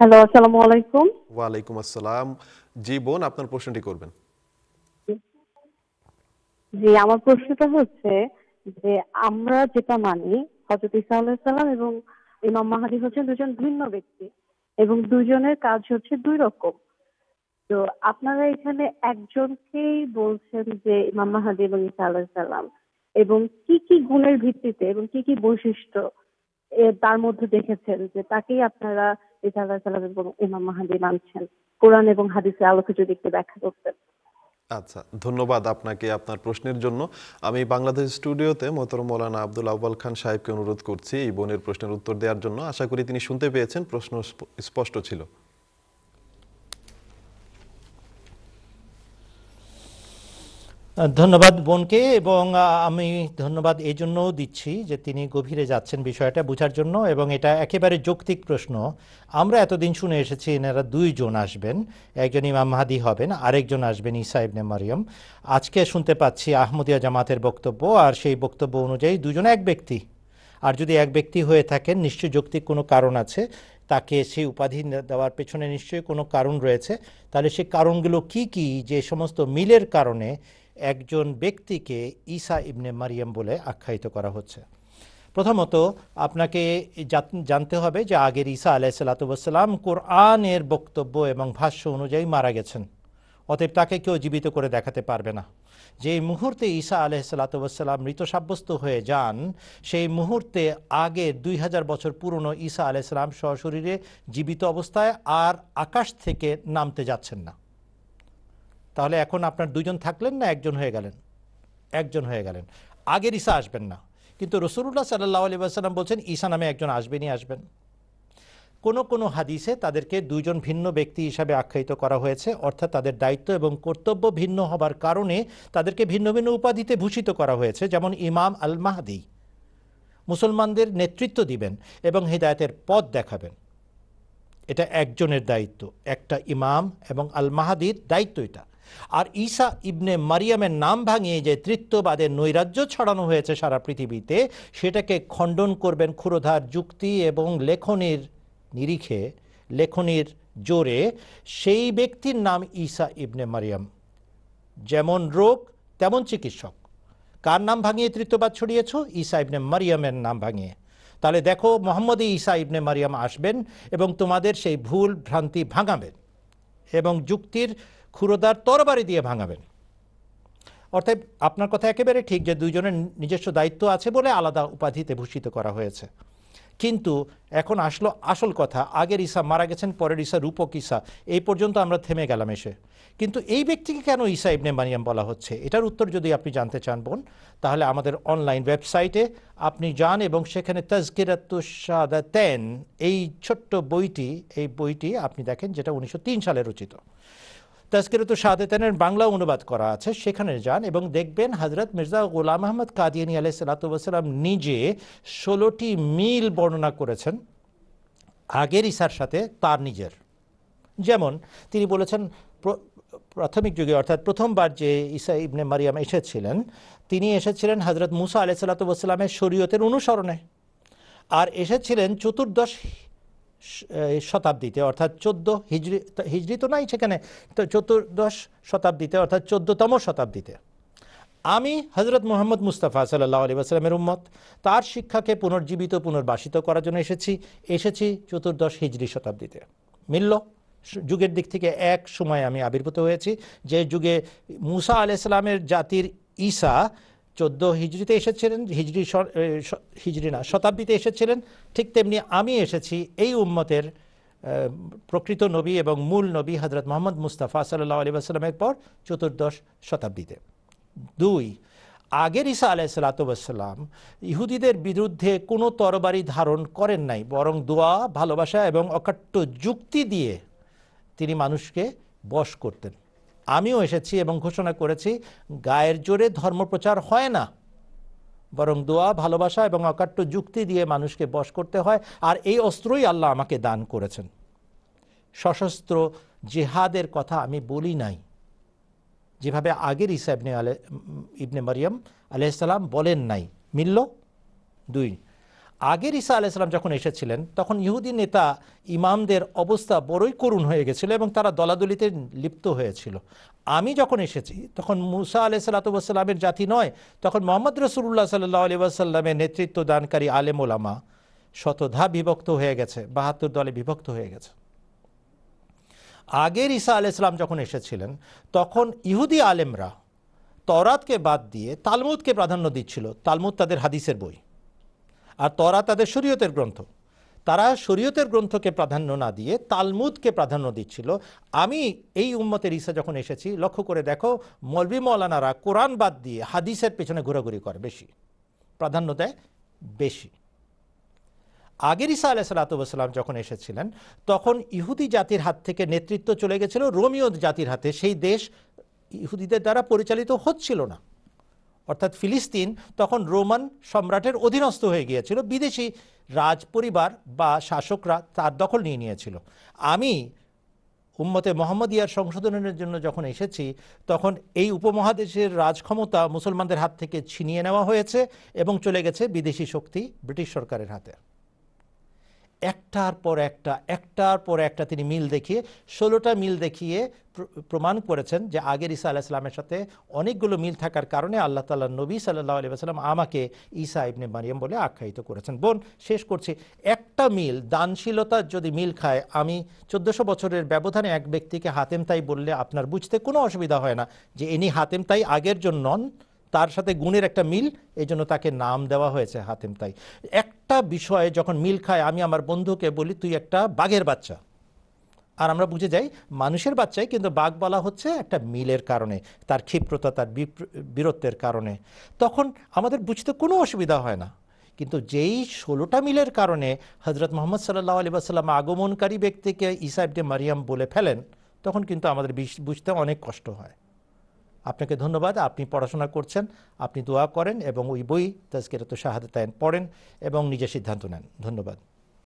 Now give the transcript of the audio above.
hello আসসালামু আলাইকুম ওয়া আলাইকুম আসসালাম জি বোন আপনার প্রশ্নটি করবেন জি আমার প্রশ্নটা হচ্ছে যে আমরা যেটা মানি হযরত ঈসা আলাইহিস সালাম এবং ইমাম দুজন ভিন্ন ব্যক্তি এবং দুজনের কাজ হচ্ছে দুই রকম তো আপনারা এখানে একজনকেই বলছেন যে ইমাম মাহাদি এবং ঈসা আলাইহিস সালাম এবং কি কি গুণের ভিত্তিতে এবং কি কি বৈশিষ্ট্য তার মধ্যে দেখেছেন যে তাকেই আপনারা ইসা আল্লাহ সাল্লাম এবং ইমাম মাহাদি মানছেন কোরআন এবং হাদিসের আলোকে যদি একটু ব্যাখ্যা করতেন আচ্ছা ধন্যবাদ আপনাকে আপনার প্রশ্নের জন্য আমি বাংলাদেশ স্টুডিওতে মোহতর মৌলানা আব্দুল আব্বাল খান সাহেবকে অনুরোধ করছি এই বোনের প্রশ্নের উত্তর দেওয়ার জন্য আশা করি তিনি শুনতে পেয়েছেন প্রশ্ন স্পষ্ট ছিল ধন্যবাদ বোনকে এবং আমি ধন্যবাদ এই জন্যও দিচ্ছি যে তিনি গভীরে যাচ্ছেন বিষয়টা বোঝার জন্য এবং এটা একেবারে যৌক্তিক প্রশ্ন আমরা এতদিন শুনে এসেছি এনারা দুইজন আসবেন একজন ইমাম মাহাদি হবেন আরেকজন আসবেন ইসা ইবনে মারিয়াম আজকে শুনতে পাচ্ছি আহমদিয়া জামাতের বক্তব্য আর সেই বক্তব্য অনুযায়ী দুজন এক ব্যক্তি আর যদি এক ব্যক্তি হয়ে থাকেন নিশ্চয় যৌক্তিক কোনো কারণ আছে তাকে সেই উপাধি দেওয়ার পেছনে নিশ্চয়ই কোনো কারণ রয়েছে তাহলে সেই কারণগুলো কি কি যে সমস্ত মিলের কারণে একজন ব্যক্তিকে ঈসা ইবনে মারিয়াম বলে আখ্যায়িত করা হচ্ছে প্রথমত আপনাকে জানতে হবে যে আগের ঈসা আলাহ সালাতাম কোরআনের বক্তব্য এবং ভাষ্য অনুযায়ী মারা গেছেন অতএব তাকে কেউ জীবিত করে দেখাতে পারবে না যেই মুহূর্তে ঈসা আলহ সালাতাম মৃত সাব্যস্ত হয়ে যান সেই মুহূর্তে আগে দুই হাজার বছর পুরনো ঈসা আলাইসালাম সশরীরে জীবিত অবস্থায় আর আকাশ থেকে নামতে যাচ্ছেন না তাহলে এখন আপনার দুজন থাকলেন না একজন হয়ে গেলেন একজন হয়ে গেলেন আগের ঈশা আসবেন না কিন্তু রসুল্লাহ সাল্লাহ আলী আসসালাম বলছেন ঈশা নামে একজন আসবেনই আসবেন কোনো কোনো হাদিসে তাদেরকে দুজন ভিন্ন ব্যক্তি হিসাবে আখ্যায়িত করা হয়েছে অর্থাৎ তাদের দায়িত্ব এবং কর্তব্য ভিন্ন হবার কারণে তাদেরকে ভিন্ন ভিন্ন উপাধিতে ভূষিত করা হয়েছে যেমন ইমাম আল মাহাদি মুসলমানদের নেতৃত্ব দিবেন এবং হৃদায়তের পথ দেখাবেন এটা একজনের দায়িত্ব একটা ইমাম এবং আল মাহাদির দায়িত্ব এটা আর ঈসা ইবনে মারিয়ামের নাম ভাঙিয়ে যে তৃত্ববাদের নৈরাজ্য ছড়ানো হয়েছে সারা পৃথিবীতে সেটাকে খণ্ডন করবেন ক্ষুরধার যুক্তি এবং লেখনের নিরিখে লেখনের জোরে সেই ব্যক্তির নাম ঈসা ইবনে মারিয়াম যেমন রোগ তেমন চিকিৎসক কার নাম ভাঙিয়ে তৃতীয়বাদ ছড়িয়েছ ঈসা ইবনে মারিয়ামের নাম ভাঙিয়ে তাহলে দেখো মোহাম্মদ ঈসা ইবনে মারিয়াম আসবেন এবং তোমাদের সেই ভুল ভ্রান্তি ভাঙাবেন এবং যুক্তির ক্ষুরদার তরবারি দিয়ে ভাঙাবেন অর্থাৎ আপনার কথা একেবারে ঠিক যে দুইজনের নিজস্ব দায়িত্ব আছে বলে আলাদা উপাধিতে ভূষিত করা হয়েছে কিন্তু এখন আসলো আসল কথা আগের ঈসা মারা গেছেন পরের ঈসা রূপক ঈসা এই পর্যন্ত আমরা থেমে গেলাম এসে কিন্তু এই ব্যক্তিকে কেন ঈসা ইবনে মারিয়াম বলা হচ্ছে এটার উত্তর যদি আপনি জানতে চান বোন তাহলে আমাদের অনলাইন ওয়েবসাইটে আপনি যান এবং সেখানে তেন এই ছোট্ট বইটি এই বইটি আপনি দেখেন যেটা উনিশশো সালে রচিত তাস্কিরত সাদেতানের বাংলা অনুবাদ করা আছে সেখানে যান এবং দেখবেন হজরত মির্জা গোলাম আহমদ কাদিয়ানী আলাই সালাতাম নিজে ষোলোটি মিল বর্ণনা করেছেন আগের ইসার সাথে তার নিজের যেমন তিনি বলেছেন প্রাথমিক যুগে অর্থাৎ প্রথমবার যে ইসা ইবনে মারিয়াম এসেছিলেন তিনি এসেছিলেন হজরত মুসা আলাই সাল্লাতামের শরীয়তের অনুসরণে আর এসেছিলেন চতুর্দশ শতাব্দীতে অর্থাৎ চোদ্দ হিজড়ি হিজড়ি তো নাই সেখানে তো চতুর্দশ শতাব্দীতে অর্থাৎ চোদ্দতম শতাব্দীতে আমি হজরত মোহাম্মদ মুস্তাফা সাল্লাহ আলী আসলামের উম্মত তার শিক্ষাকে পুনর্জীবিত পুনর্বাসিত করার জন্য এসেছি এসেছি চতুর্দশ হিজড়ি শতাব্দীতে মিলল যুগের দিক থেকে এক সময় আমি আবির্ভূত হয়েছি যে যুগে মুসা আলাইসালামের জাতির ঈসা চোদ্দ হিজড়িতে এসেছিলেন হিজড়ি হিজড়ি না শতাব্দীতে এসেছিলেন ঠিক তেমনি আমি এসেছি এই উম্মতের প্রকৃত নবী এবং মূল নবী হজরত মোহাম্মদ মুস্তাফা সাল্লাহ আলী আসলামের পর চতুর্দশ শতাব্দীতে দুই আগের ঈসা আলাই সালাতাম ইহুদিদের বিরুদ্ধে কোনো তরবারি ধারণ করেন নাই বরং দোয়া ভালোবাসা এবং অকাট্য যুক্তি দিয়ে তিনি মানুষকে বশ করতেন আমিও এসেছি এবং ঘোষণা করেছি গায়ের জোরে ধর্মপ্রচার হয় না বরং দোয়া ভালোবাসা এবং অকাট্য যুক্তি দিয়ে মানুষকে বশ করতে হয় আর এই অস্ত্রই আল্লাহ আমাকে দান করেছেন সশস্ত্র জেহাদের কথা আমি বলি নাই যেভাবে আগের ইসা ইবনে আলে ইবনে মারিয়াম আলাইসাল্লাম বলেন নাই মিলল দুই আগের ঈসা আলাইসালাম যখন এসেছিলেন তখন ইহুদি নেতা ইমামদের অবস্থা বড়ই করুণ হয়ে গেছিল এবং তারা দলাদলিতে লিপ্ত হয়েছিল আমি যখন এসেছি তখন মুসা আলাহ সালাতামের জাতি নয় তখন মোহাম্মদ রসুল্লাহ সাল্লাহ আলী আসাল্লামের নেতৃত্ব দানকারী আলেম ওলামা শতধা বিভক্ত হয়ে গেছে বাহাত্তর দলে বিভক্ত হয়ে গেছে আগের ঈসা আলাইসালাম যখন এসেছিলেন তখন ইহুদি আলেমরা তরাতকে বাদ দিয়ে তালমুদকে প্রাধান্য দিচ্ছিল তালমুদ তাদের হাদিসের বই আর তরা তাদের শরীয়তের গ্রন্থ তারা শরীয়তের গ্রন্থকে প্রাধান্য না দিয়ে তালমুদকে প্রাধান্য দিচ্ছিল আমি এই উম্মতের ঈসা যখন এসেছি লক্ষ্য করে দেখো মলবি মৌলানারা কোরআন বাদ দিয়ে হাদিসের পেছনে ঘোরাঘুরি করে বেশি প্রাধান্য দেয় বেশি আগের ঈসা আলাহ সালাতাম যখন এসেছিলেন তখন ইহুদি জাতির হাত থেকে নেতৃত্ব চলে গেছিল রোমিও জাতির হাতে সেই দেশ ইহুদিদের দ্বারা পরিচালিত হচ্ছিল না অর্থাৎ ফিলিস্তিন তখন রোমান সম্রাটের অধীনস্থ হয়ে গিয়েছিল বিদেশি রাজ পরিবার বা শাসকরা তার দখল নিয়ে নিয়েছিল আমি উম্মতে মোহাম্মদিয়ার সংশোধনের জন্য যখন এসেছি তখন এই উপমহাদেশের রাজক্ষমতা মুসলমানদের হাত থেকে ছিনিয়ে নেওয়া হয়েছে এবং চলে গেছে বিদেশি শক্তি ব্রিটিশ সরকারের হাতে একটার পর একটা একটার পর একটা তিনি মিল দেখিয়ে ষোলোটা মিল দেখিয়ে প্রমাণ করেছেন যে আগের ঈসা আলাহ ইসলামের সাথে অনেকগুলো মিল থাকার কারণে আল্লাহ তাল্লাহ নবী সাল্লাহ আলি সাল্লাম আমাকে ঈসা ইবনে মারিয়াম বলে আখ্যায়িত করেছেন বোন শেষ করছি একটা মিল দানশীলতার যদি মিল খায় আমি চোদ্দশো বছরের ব্যবধানে এক ব্যক্তিকে হাতেম তাই বললে আপনার বুঝতে কোনো অসুবিধা হয় না যে ইনি হাতেম তাই আগের জন্য নন তার সাথে গুণের একটা মিল এই জন্য তাকে নাম দেওয়া হয়েছে হাতেম তাই একটা বিষয়ে যখন মিল খায় আমি আমার বন্ধুকে বলি তুই একটা বাঘের বাচ্চা আর আমরা বুঝে যাই মানুষের বাচ্চাই কিন্তু বাঘ বলা হচ্ছে একটা মিলের কারণে তার ক্ষিপ্রতা তার বীরত্বের কারণে তখন আমাদের বুঝতে কোনো অসুবিধা হয় না কিন্তু যেই ষোলোটা মিলের কারণে হজরত মোহাম্মদ সাল্লাহ আলী আসাল্লাম আগমনকারী ব্যক্তিকে ইসাইবদে মারিয়াম বলে ফেলেন তখন কিন্তু আমাদের বুঝতে অনেক কষ্ট হয় আপনাকে ধন্যবাদ আপনি পড়াশোনা করছেন আপনি দোয়া করেন এবং ওই বই তাজকিরাত শাহাদ পড়েন এবং নিজের সিদ্ধান্ত নেন ধন্যবাদ